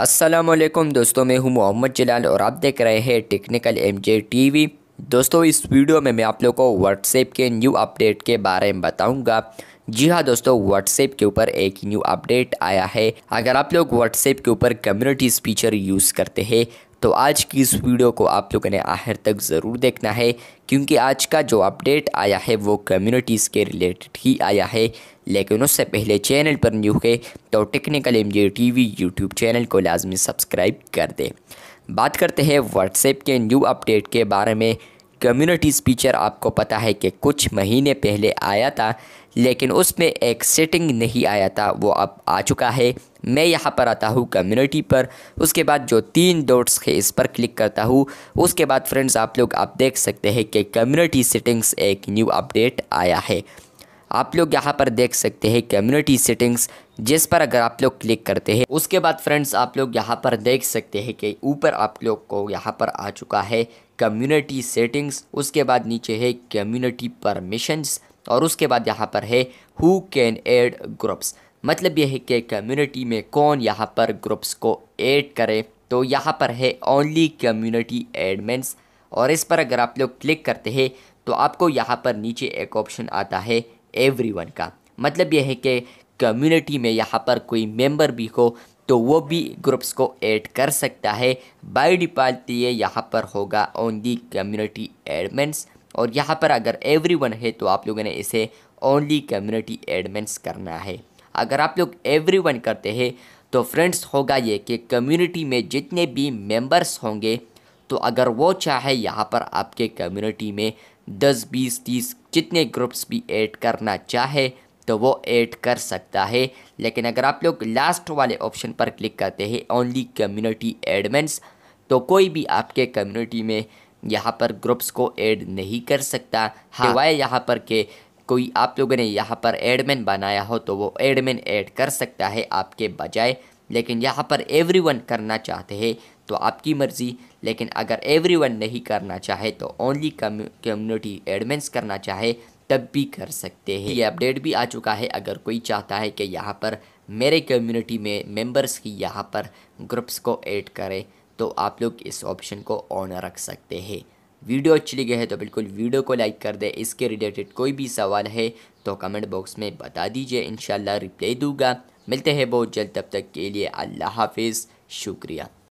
असलम दोस्तों मैं हूं मोहम्मद जलाल और आप देख रहे हैं technical M J T V दोस्तों इस वीडियो में मैं आप लोग को व्हाट्सएप के न्यू अपडेट के बारे में बताऊंगा जी हाँ दोस्तों व्हाट्सएप के ऊपर एक न्यू अपडेट आया है अगर आप लोग व्हाट्सएप के ऊपर कम्युनिटीज़ फीचर यूज़ करते हैं तो आज की इस वीडियो को आप लोगों ने आखिर तक ज़रूर देखना है क्योंकि आज का जो अपडेट आया है वो कम्युनिटीज़ के रिलेटेड ही आया है लेकिन उससे पहले चैनल पर न्यू है तो technical M G T V YouTube channel को लाजमी सब्सक्राइब कर दें बात करते हैं व्हाट्सएप के न्यू अपडेट के बारे में कम्युनिटी फीचर आपको पता है कि कुछ महीने पहले आया था लेकिन उसमें एक सेटिंग नहीं आया था वो अब आ चुका है मैं यहाँ पर आता हूँ कम्युनिटी पर उसके बाद जो तीन डॉट्स है इस पर क्लिक करता हूँ उसके बाद फ्रेंड्स आप लोग आप देख सकते हैं कि कम्युनिटी सेटिंग्स एक न्यू अपडेट आया है आप लोग यहाँ पर देख सकते हैं कम्युनिटी सेटिंग्स जिस पर अगर आप लोग क्लिक करते हैं उसके बाद फ्रेंड्स आप लोग यहाँ पर देख सकते हैं कि ऊपर आप लोग को यहाँ पर आ चुका है कम्युनिटी सेटिंग्स उसके बाद नीचे है कम्युनिटी परमिशंस और उसके बाद यहाँ पर है हु कैन एड ग्रुप्स मतलब यह है कि कम्युनिटी में कौन यहाँ पर ग्रुप्स को ऐड करे तो यहाँ पर है ओनली कम्युनिटी एडमेंट्स और इस पर अगर आप लोग क्लिक करते हैं तो आपको यहाँ पर नीचे एक ऑप्शन आता है एवरीवन का मतलब यह है कि कम्युनिटी में यहाँ पर कोई मेंबर भी हो तो वो भी ग्रुप्स को ऐड कर सकता है बाय डिफ़ॉल्ट तो ये यहाँ पर होगा ऑन दी कम्युनिटी एडमेंट्स और यहाँ पर अगर एवरीवन है तो आप लोगों ने इसे ओनली कम्युनिटी एडमेंट्स करना है अगर आप लोग एवरीवन करते हैं तो फ्रेंड्स होगा ये कि कम्युनिटी में जितने भी मेंबर्स होंगे तो अगर वो चाहे यहाँ पर आपके कम्युनिटी में 10, 20, 30 जितने ग्रुप्स भी ऐड करना चाहे तो वो ऐड कर सकता है लेकिन अगर आप लोग लास्ट वाले ऑप्शन पर क्लिक करते हैं ओनली कम्युनिटी एडमेंट्स तो कोई भी आपके कम्युनिटी में यहाँ पर ग्रुप्स को ऐड नहीं कर सकता हाँ। यहाँ पर के कोई आप लोगों ने यहाँ पर एडमिन बनाया हो तो वो एडमिन ऐड कर सकता है आपके बजाय लेकिन यहाँ पर एवरीवन करना चाहते हैं तो आपकी मर्ज़ी लेकिन अगर एवरीवन नहीं करना चाहे तो ओनली कम्युनिटी एडमिन करना चाहे तब भी कर सकते हैं ये अपडेट भी आ चुका है अगर कोई चाहता है कि यहाँ पर मेरे कम्युनिटी में मेंबर्स की यहाँ पर ग्रुप्स को ऐड करें तो आप लोग इस ऑप्शन को ऑन रख सकते हैं वीडियो अच्छी लगी है तो बिल्कुल वीडियो को लाइक कर दे इसके रिलेटेड कोई भी सवाल है तो कमेंट बॉक्स में बता दीजिए इन रिप्लाई दूंगा मिलते हैं बहुत जल्द तब तक के लिए अल्लाह हाफिज़ शुक्रिया